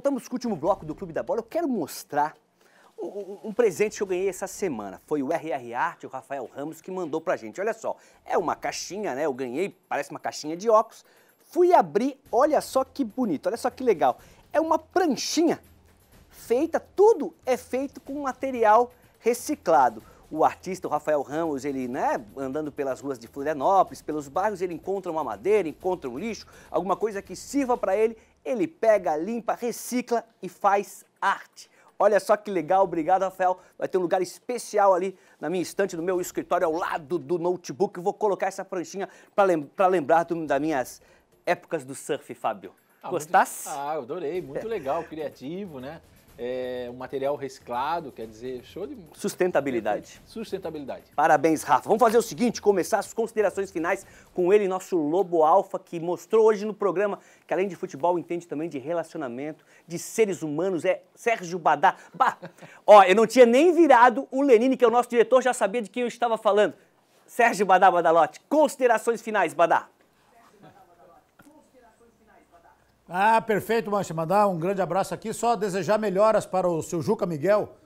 Estamos com o último bloco do Clube da Bola. Eu quero mostrar um, um, presente que eu ganhei essa semana. Foi o RR Arte, o Rafael Ramos, que mandou pra gente. Olha só, é uma caixinha, né? Eu ganhei, parece uma caixinha de óculos. Fui abrir, olha só que bonito, olha só que legal. É uma pranchinha feita, tudo é feito com material reciclado o artista o Rafael Ramos, ele, né, andando pelas ruas de Florianópolis, pelos bairros, ele encontra uma madeira, encontra um lixo, alguma coisa que sirva para ele, ele pega, limpa, recicla e faz arte. Olha só que legal, obrigado, Rafael. Vai ter um lugar especial ali na minha estante, no meu escritório, ao lado do notebook. vou colocar essa pranchinha para lem pra lembrar do, das minhas épocas do surf, Fábio. Ah, Gostasse? Muito... Ah, eu adorei, muito legal, criativo, né? é, um material reciclado, quer dizer, show de... Sustentabilidade. Sustentabilidade. Parabéns, Rafa. Vamos fazer o seguinte, começar as considerações finais com ele, nosso Lobo Alfa, que mostrou hoje no programa que além de futebol, entende também de relacionamento, de seres humanos, é Sérgio Badá. Bah, ó, eu não tinha nem virado o Lenine, que é o nosso diretor, já sabia de quem eu estava falando. Sérgio Badá Badalote, considerações finais, Badá. Ah, perfeito, Mancha. Mandar um grande abraço aqui. Só desejar melhoras para o seu Juca Miguel,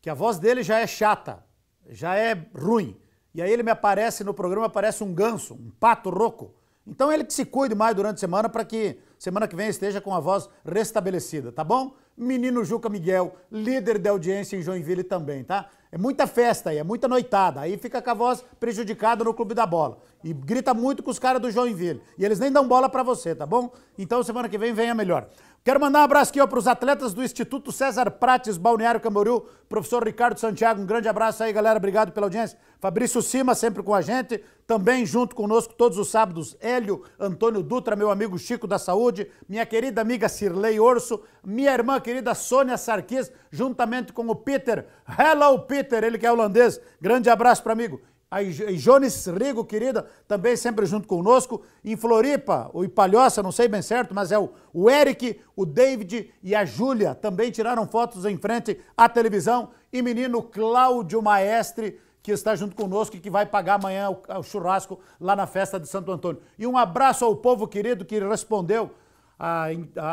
que a voz dele já é chata, já é ruim. E aí ele me aparece no programa, parece um ganso, um pato roco. Então ele que se cuide mais durante a semana para que semana que vem esteja com a voz restabelecida, tá bom? menino Juca Miguel, líder de audiência em Joinville também, tá? É muita festa aí, é muita noitada. Aí fica com a voz prejudicada no clube da bola. E grita muito com os caras do Joinville. E eles nem dão bola para você, tá bom? Então semana que vem venha melhor. Quero mandar um abraço aqui para os atletas do Instituto César Prates, Balneário Camboriú, professor Ricardo Santiago, um grande abraço aí, galera, obrigado pela audiência. Fabrício Sima, sempre com a gente, também junto conosco todos os sábados, Hélio, Antônio Dutra, meu amigo Chico da Saúde, minha querida amiga Cirlei Orso, minha irmã querida Sônia Sarkis, juntamente com o Peter. Hello, Peter, ele que é holandês. Grande abraço para amigo. A Jones Rigo, querida, também sempre junto conosco. Em Floripa, o Ipalhoça, não sei bem certo, mas é o, o Eric, o David e a Júlia também tiraram fotos em frente à televisão. E menino Cláudio Maestre, que está junto conosco e que vai pagar amanhã o churrasco lá na festa de Santo Antônio. E um abraço ao povo querido que respondeu a,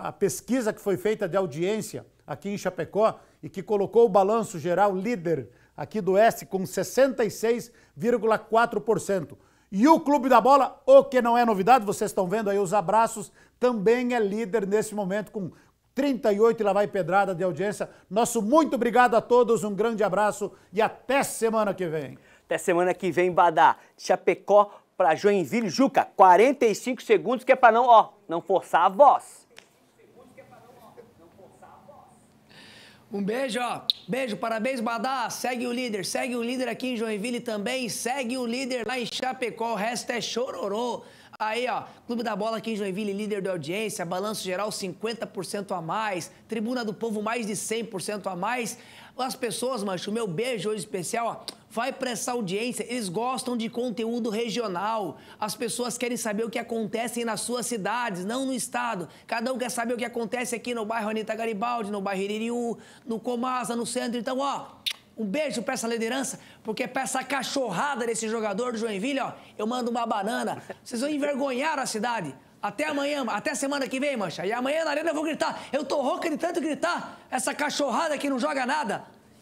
a, pesquisa que foi feita de audiência aqui em Chapecó e que colocou o balanço geral líder aqui do S com 66,4%. E o Clube da Bola, o que não é novidade, vocês estão vendo aí os abraços, também é líder nesse momento com 38 e lá vai pedrada de audiência. Nosso muito obrigado a todos, um grande abraço e até semana que vem. Até semana que vem, Badá. Chapecó para Joinville, Juca, 45 segundos que é para não, ó, não forçar a voz. Um beijo, ó. Beijo, parabéns, Badá. Segue o líder, segue o líder aqui em Joinville também. Segue o líder lá em Chapecó. O resto é chororô. Aí, ó, Clube da Bola aqui em Joinville, líder de audiência, balanço geral 50% a mais, Tribuna do Povo mais de 100% a mais. As pessoas, mancho, meu beijo hoje especial, ó, vai para essa audiência. Eles gostam de conteúdo regional. As pessoas querem saber o que acontece nas suas cidades, não no estado. Cada um quer saber o que acontece aqui no bairro Anitta Garibaldi, no bairro Iririú, no Comasa, no centro. Então, ó, um beijo para essa liderança, porque para essa cachorrada desse jogador do Joinville, ó, eu mando uma banana. Vocês vão envergonhar a cidade. Até amanhã, até semana que vem, mancha. E amanhã na arena eu vou gritar. Eu tô rouca de tanto gritar. Essa cachorrada que não joga nada.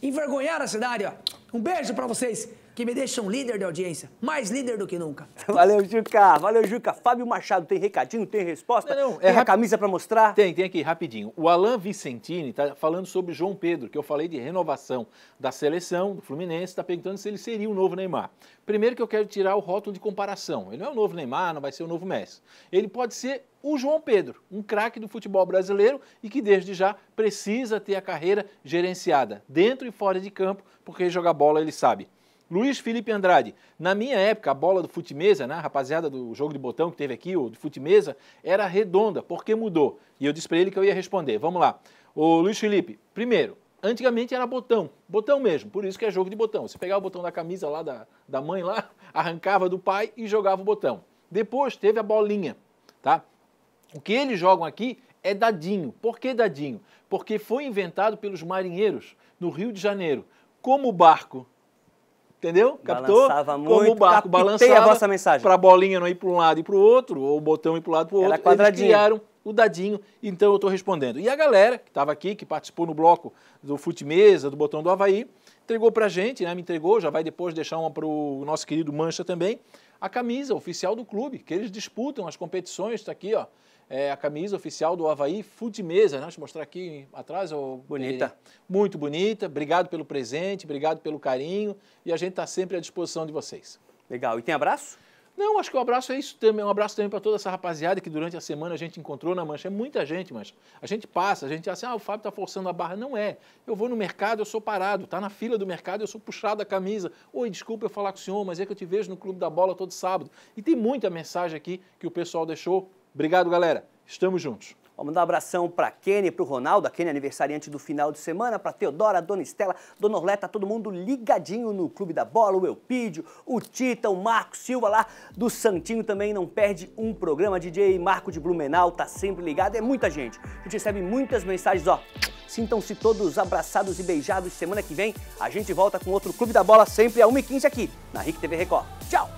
Envergonhar a cidade, ó. Um beijo para vocês que me deixam líder de audiência, mais líder do que nunca. Valeu, Juca. Valeu, Juca. Fábio Machado, tem recadinho, tem resposta? Não, não é tem a camisa para mostrar? Tem, tem aqui, rapidinho. O Alain Vicentini está falando sobre João Pedro, que eu falei de renovação da seleção, do Fluminense, está perguntando se ele seria o novo Neymar. Primeiro que eu quero tirar o rótulo de comparação. Ele não é o novo Neymar, não vai ser o novo Messi. Ele pode ser o João Pedro, um craque do futebol brasileiro e que desde já precisa ter a carreira gerenciada, dentro e fora de campo, porque jogar bola ele sabe. Luiz Felipe Andrade. Na minha época, a bola do fute-mesa, né, rapaziada do jogo de botão que teve aqui, o de fute-mesa, era redonda. Por que mudou? E eu disse para ele que eu ia responder. Vamos lá. o Luiz Felipe, primeiro, antigamente era botão, botão mesmo, por isso que é jogo de botão. Você pegava o botão da camisa lá da, da mãe lá, arrancava do pai e jogava o botão. Depois teve a bolinha, tá? O que eles jogam aqui é dadinho. Por que dadinho? Porque foi inventado pelos marinheiros no Rio de Janeiro. Como o barco Entendeu? Captou? Balançava muito. Como o barco balançava. a vossa mensagem. Para a bolinha não ir para um lado e para o outro, ou o botão ir para o lado e para o outro. Era quadradinho. Eles criaram o dadinho, então eu estou respondendo. E a galera que estava aqui, que participou no bloco do Fute Mesa, do Botão do Havaí, entregou para a gente, né? me entregou, já vai depois deixar uma para o nosso querido Mancha também, a camisa oficial do clube, que eles disputam as competições, está aqui, ó é, a camisa oficial do Havaí Mesa, né? Deixa eu mostrar aqui atrás. bonita. Muito bonita. Obrigado pelo presente, obrigado pelo carinho. E a gente está sempre à disposição de vocês. Legal. E tem abraço? Não, acho que o um abraço é isso também. Um abraço também para toda essa rapaziada que durante a semana a gente encontrou na Mancha. É muita gente, Mancha. A gente passa, a gente assim, ah, o Fábio está forçando a barra. Não é. Eu vou no mercado, eu sou parado. Tá na fila do mercado, eu sou puxado a camisa. Oi, desculpa eu falar com o senhor, mas é que eu te vejo no Clube da Bola todo sábado. E tem muita mensagem aqui que o pessoal deixou Obrigado, galera. Estamos juntos. Vamos mandar um abração para Kenny, para o Ronaldo, a Kenny é aniversariante do final de semana, para Teodora, Dona Estela, Dona Orleta, tá todo mundo ligadinho no Clube da Bola, o Elpidio, o Tita, o Marco Silva lá do Santinho também não perde um programa. DJ Marco de Blumenau tá sempre ligado, é muita gente. A gente recebe muitas mensagens, ó. Sintam-se todos abraçados e beijados. Semana que vem a gente volta com outro Clube da Bola sempre a 1h15 aqui na RIC TV Record. Tchau!